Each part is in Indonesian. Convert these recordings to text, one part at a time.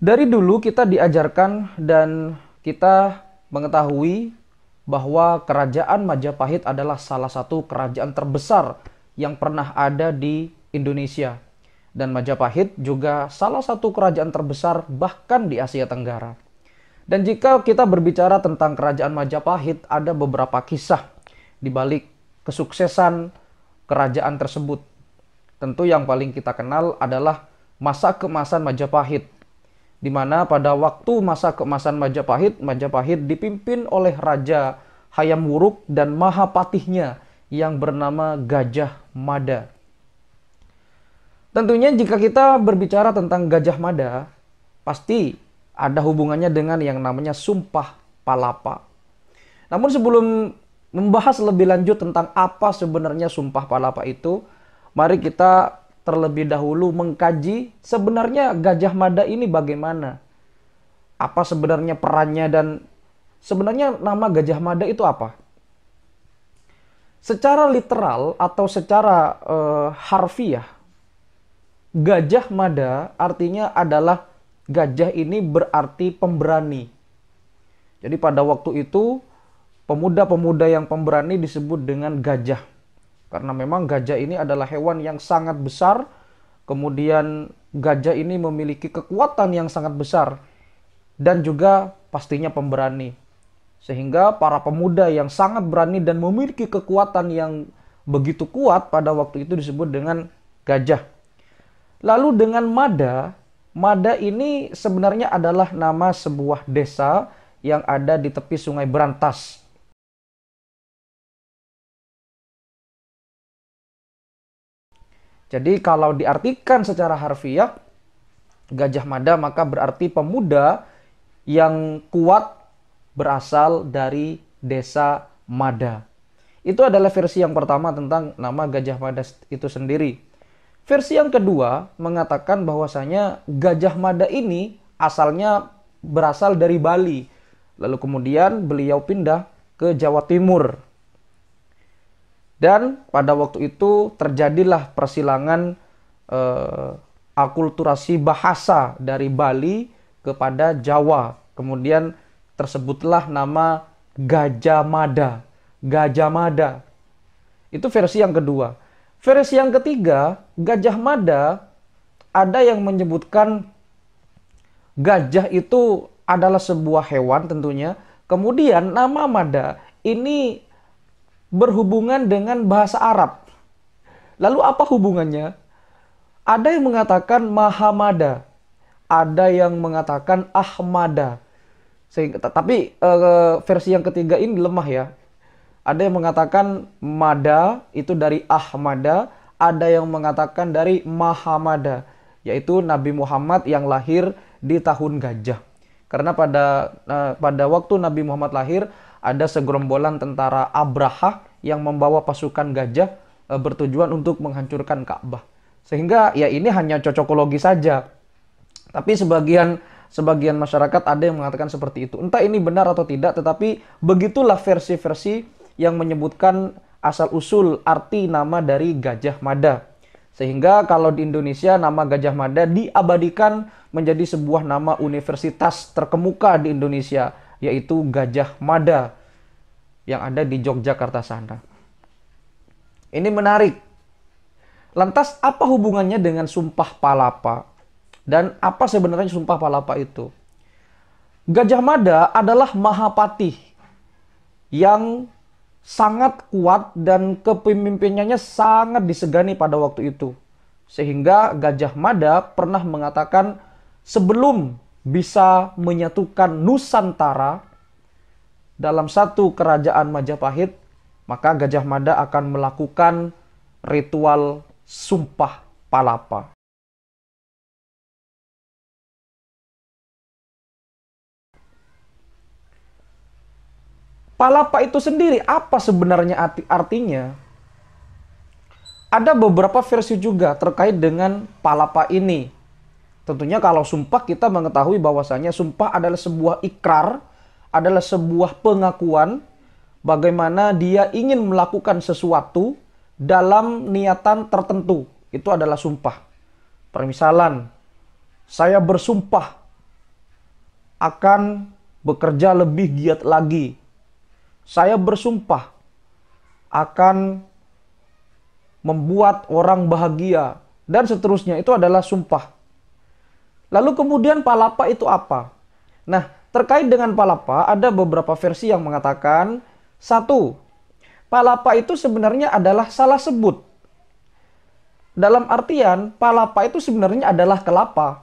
Dari dulu kita diajarkan dan kita mengetahui bahwa kerajaan Majapahit adalah salah satu kerajaan terbesar yang pernah ada di Indonesia. Dan Majapahit juga salah satu kerajaan terbesar bahkan di Asia Tenggara. Dan jika kita berbicara tentang kerajaan Majapahit, ada beberapa kisah di balik kesuksesan kerajaan tersebut. Tentu yang paling kita kenal adalah masa kemasan Majapahit di mana pada waktu masa keemasan Majapahit, Majapahit dipimpin oleh Raja Hayam Wuruk dan Mahapatihnya yang bernama Gajah Mada. Tentunya jika kita berbicara tentang Gajah Mada, pasti ada hubungannya dengan yang namanya Sumpah Palapa. Namun sebelum membahas lebih lanjut tentang apa sebenarnya Sumpah Palapa itu, mari kita terlebih dahulu mengkaji sebenarnya Gajah Mada ini bagaimana. Apa sebenarnya perannya dan sebenarnya nama Gajah Mada itu apa? Secara literal atau secara uh, harfiah, Gajah Mada artinya adalah gajah ini berarti pemberani. Jadi pada waktu itu pemuda-pemuda yang pemberani disebut dengan gajah karena memang gajah ini adalah hewan yang sangat besar, kemudian gajah ini memiliki kekuatan yang sangat besar dan juga pastinya pemberani. Sehingga para pemuda yang sangat berani dan memiliki kekuatan yang begitu kuat pada waktu itu disebut dengan gajah. Lalu dengan Mada, Mada ini sebenarnya adalah nama sebuah desa yang ada di tepi Sungai Berantas Jadi kalau diartikan secara harfiah gajah mada maka berarti pemuda yang kuat berasal dari desa Mada. Itu adalah versi yang pertama tentang nama Gajah Mada itu sendiri. Versi yang kedua mengatakan bahwasanya Gajah Mada ini asalnya berasal dari Bali. Lalu kemudian beliau pindah ke Jawa Timur dan pada waktu itu terjadilah persilangan eh, akulturasi bahasa dari Bali kepada Jawa. Kemudian tersebutlah nama Gajah Mada. Gajah Mada. Itu versi yang kedua. Versi yang ketiga, Gajah Mada ada yang menyebutkan gajah itu adalah sebuah hewan tentunya. Kemudian nama Mada ini berhubungan dengan bahasa Arab. Lalu apa hubungannya? Ada yang mengatakan Mahamada, ada yang mengatakan Ahmada. Sehingga, tapi eh, versi yang ketiga ini lemah ya. Ada yang mengatakan Mada itu dari Ahmada, ada yang mengatakan dari Mahamada, yaitu Nabi Muhammad yang lahir di tahun gajah. Karena pada eh, pada waktu Nabi Muhammad lahir ada segerombolan tentara Abraha yang membawa pasukan gajah e, bertujuan untuk menghancurkan Ka'bah. Sehingga ya ini hanya cocokologi saja. Tapi sebagian sebagian masyarakat ada yang mengatakan seperti itu. Entah ini benar atau tidak, tetapi begitulah versi-versi yang menyebutkan asal usul arti nama dari Gajah Mada. Sehingga kalau di Indonesia nama Gajah Mada diabadikan menjadi sebuah nama universitas terkemuka di Indonesia yaitu Gajah Mada yang ada di Yogyakarta sana. Ini menarik. Lantas apa hubungannya dengan Sumpah Palapa? Dan apa sebenarnya Sumpah Palapa itu? Gajah Mada adalah Mahapatih yang sangat kuat dan kepemimpinannya sangat disegani pada waktu itu. Sehingga Gajah Mada pernah mengatakan sebelum bisa menyatukan Nusantara dalam satu kerajaan Majapahit, maka Gajah Mada akan melakukan ritual sumpah palapa. Palapa itu sendiri apa sebenarnya arti artinya? Ada beberapa versi juga terkait dengan palapa ini Tentunya kalau sumpah kita mengetahui bahwasanya sumpah adalah sebuah ikrar, adalah sebuah pengakuan bagaimana dia ingin melakukan sesuatu dalam niatan tertentu. Itu adalah sumpah. Permisalan, saya bersumpah akan bekerja lebih giat lagi. Saya bersumpah akan membuat orang bahagia dan seterusnya. Itu adalah sumpah. Lalu kemudian palapa itu apa? Nah, terkait dengan palapa ada beberapa versi yang mengatakan satu, palapa itu sebenarnya adalah salah sebut. Dalam artian, palapa itu sebenarnya adalah kelapa.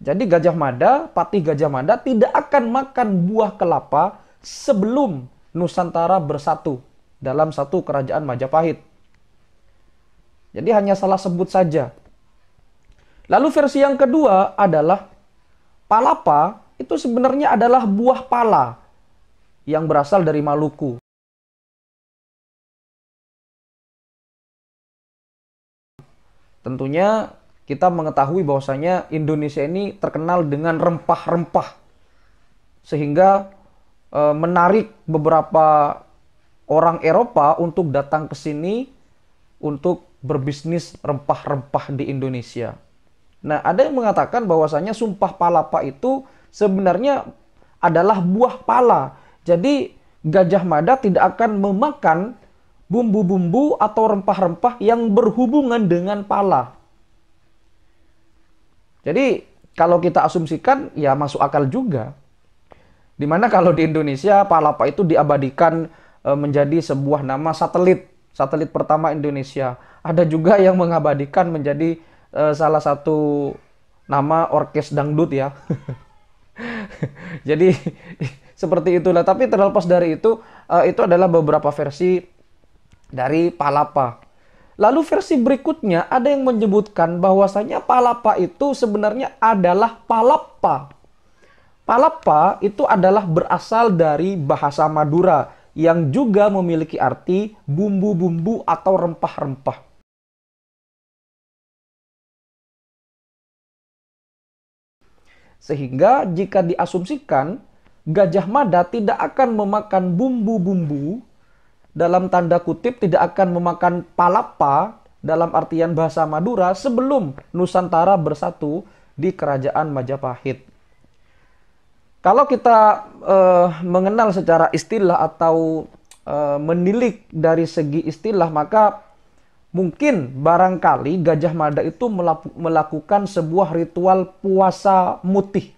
Jadi Gajah Mada, Patih Gajah Mada tidak akan makan buah kelapa sebelum Nusantara bersatu dalam satu kerajaan Majapahit. Jadi hanya salah sebut saja. Lalu versi yang kedua adalah palapa itu sebenarnya adalah buah pala yang berasal dari Maluku. Tentunya kita mengetahui bahwasanya Indonesia ini terkenal dengan rempah-rempah sehingga e, menarik beberapa orang Eropa untuk datang ke sini untuk berbisnis rempah-rempah di Indonesia. Nah, ada yang mengatakan bahwasanya sumpah palapa itu sebenarnya adalah buah pala. Jadi, Gajah Mada tidak akan memakan bumbu-bumbu atau rempah-rempah yang berhubungan dengan pala. Jadi, kalau kita asumsikan ya masuk akal juga. Dimana kalau di Indonesia palapa itu diabadikan e, menjadi sebuah nama satelit satelit pertama Indonesia. Ada juga yang mengabadikan menjadi uh, salah satu nama orkes dangdut ya. Jadi seperti itulah. Tapi terlepas dari itu, uh, itu adalah beberapa versi dari Palapa. Lalu versi berikutnya ada yang menyebutkan bahwasanya Palapa itu sebenarnya adalah Palapa. Palapa itu adalah berasal dari bahasa Madura yang juga memiliki arti bumbu-bumbu atau rempah-rempah. Sehingga jika diasumsikan gajah mada tidak akan memakan bumbu-bumbu dalam tanda kutip tidak akan memakan palapa dalam artian bahasa Madura sebelum Nusantara bersatu di kerajaan Majapahit. Kalau kita uh, mengenal secara istilah atau uh, menilik dari segi istilah, maka mungkin barangkali Gajah Mada itu melakukan sebuah ritual puasa mutih.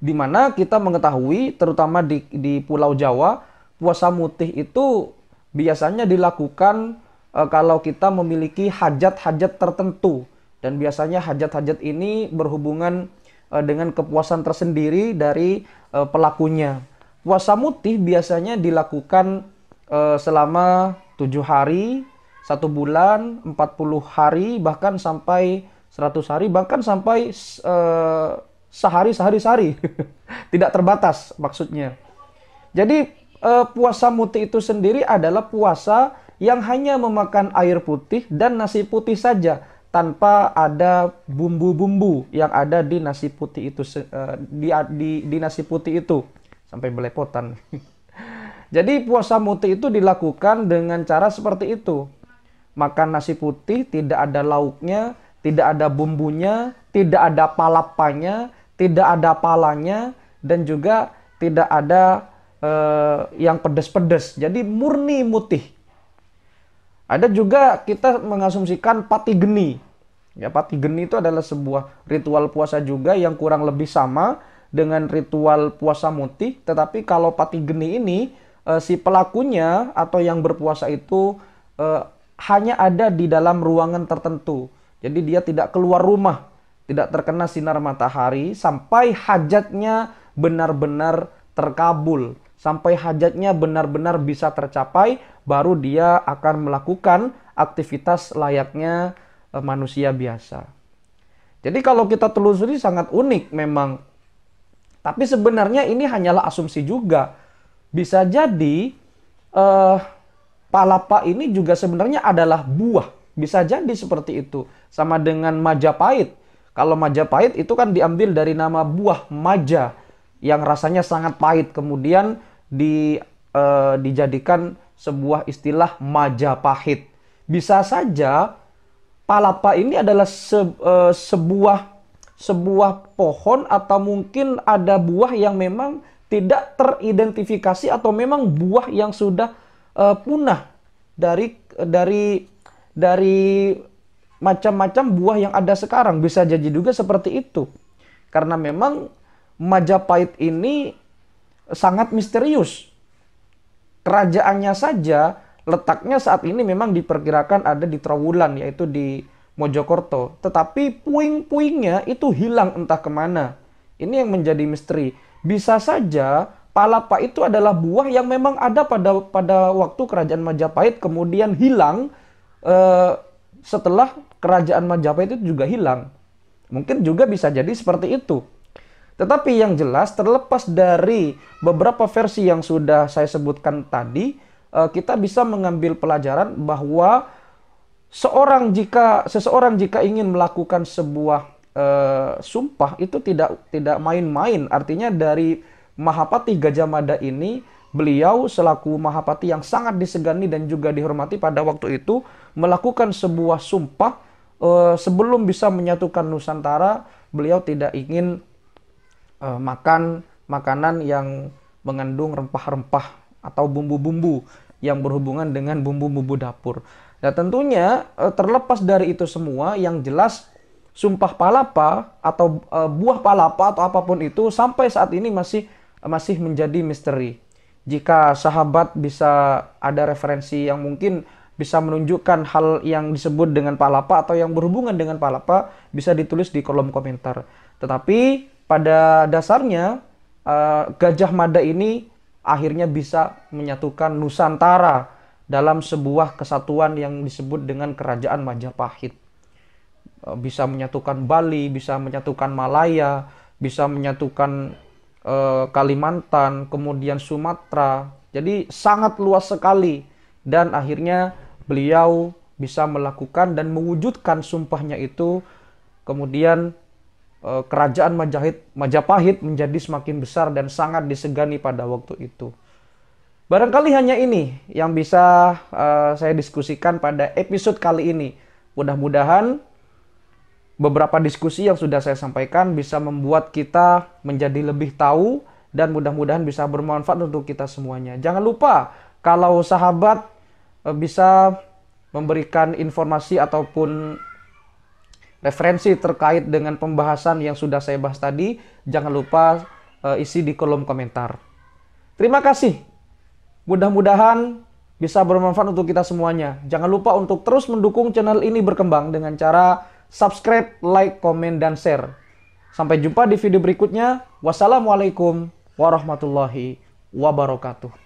Di mana kita mengetahui, terutama di, di Pulau Jawa, puasa mutih itu biasanya dilakukan eh, kalau kita memiliki hajat-hajat tertentu. Dan biasanya hajat-hajat ini berhubungan Eh, dengan kepuasan tersendiri dari eh, pelakunya. Puasa mutih biasanya dilakukan eh, selama tujuh hari, satu bulan, 40 hari, bahkan sampai 100 hari, bahkan sampai sehari, sehari, sehari. Tidak terbatas maksudnya. Jadi puasa mutih itu sendiri adalah puasa yang hanya memakan air putih dan nasi putih saja tanpa ada bumbu-bumbu yang ada di nasi putih itu eh, di, di, di nasi putih itu sampai belepotan. Jadi puasa muti itu dilakukan dengan cara seperti itu. Makan nasi putih tidak ada lauknya, tidak ada bumbunya, tidak ada palapannya, tidak ada palanya dan juga tidak ada uh, yang pedes-pedes. Jadi murni mutih. Ada juga kita mengasumsikan pati geni. Ya, pati geni itu adalah sebuah ritual puasa juga yang kurang lebih sama dengan ritual puasa muti, tetapi kalau pati geni ini eh, si pelakunya atau yang berpuasa itu eh, hanya ada di dalam ruangan tertentu. Jadi dia tidak keluar rumah, tidak terkena sinar matahari sampai hajatnya benar-benar terkabul sampai hajatnya benar-benar bisa tercapai, baru dia akan melakukan aktivitas layaknya eh, manusia biasa. Jadi kalau kita telusuri sangat unik memang. Tapi sebenarnya ini hanyalah asumsi juga. Bisa jadi eh, palapa ini juga sebenarnya adalah buah. Bisa jadi seperti itu. Sama dengan Majapahit. Kalau Majapahit itu kan diambil dari nama buah maja yang rasanya sangat pahit. Kemudian di eh, dijadikan sebuah istilah Majapahit. Bisa saja palapa ini adalah se, eh, sebuah sebuah pohon atau mungkin ada buah yang memang tidak teridentifikasi atau memang buah yang sudah eh, punah dari dari dari macam-macam buah yang ada sekarang bisa jadi juga seperti itu karena memang Majapahit ini sangat misterius. Kerajaannya saja letaknya saat ini memang diperkirakan ada di Trawulan yaitu di Mojokerto. Tetapi puing-puingnya itu hilang entah kemana. Ini yang menjadi misteri. Bisa saja palapa itu adalah buah yang memang ada pada pada waktu kerajaan Majapahit kemudian hilang eh, setelah kerajaan Majapahit itu juga hilang. Mungkin juga bisa jadi seperti itu. Tetapi yang jelas terlepas dari beberapa versi yang sudah saya sebutkan tadi, eh, kita bisa mengambil pelajaran bahwa seorang jika seseorang jika ingin melakukan sebuah uh, sumpah itu tidak tidak main-main. Artinya dari Mahapati Gajah Mada ini beliau selaku Mahapati yang sangat disegani dan juga dihormati pada waktu itu melakukan sebuah sumpah uh, sebelum bisa menyatukan Nusantara, beliau tidak ingin uh, makan makanan yang mengandung rempah-rempah atau bumbu-bumbu yang berhubungan dengan bumbu-bumbu dapur. Nah, tentunya uh, terlepas dari itu semua yang jelas sumpah palapa atau uh, buah palapa atau apapun itu sampai saat ini masih masih menjadi misteri. Jika sahabat bisa ada referensi yang mungkin bisa menunjukkan hal yang disebut dengan palapa atau yang berhubungan dengan palapa bisa ditulis di kolom komentar. Tetapi pada dasarnya, eh, Gajah Mada ini akhirnya bisa menyatukan Nusantara dalam sebuah kesatuan yang disebut dengan Kerajaan Majapahit. Eh, bisa menyatukan Bali, bisa menyatukan Malaya, bisa menyatukan eh, Kalimantan, kemudian Sumatera. Jadi sangat luas sekali dan akhirnya beliau bisa melakukan dan mewujudkan sumpahnya itu kemudian Eh, kerajaan Majahit, Majapahit menjadi semakin besar dan sangat disegani pada waktu itu. Barangkali hanya ini yang bisa uh, saya diskusikan pada episode kali ini. Mudah-mudahan beberapa diskusi yang sudah saya sampaikan bisa membuat kita menjadi lebih tahu dan mudah-mudahan bisa bermanfaat untuk kita semuanya. Jangan lupa kalau sahabat uh, bisa memberikan informasi ataupun referensi terkait dengan pembahasan yang sudah saya bahas tadi, jangan lupa uh, isi di kolom komentar. Terima kasih. Mudah-mudahan bisa bermanfaat untuk kita semuanya. Jangan lupa untuk terus mendukung channel ini berkembang dengan cara subscribe, like, komen, dan share. Sampai jumpa di video berikutnya. Wassalamualaikum warahmatullahi wabarakatuh.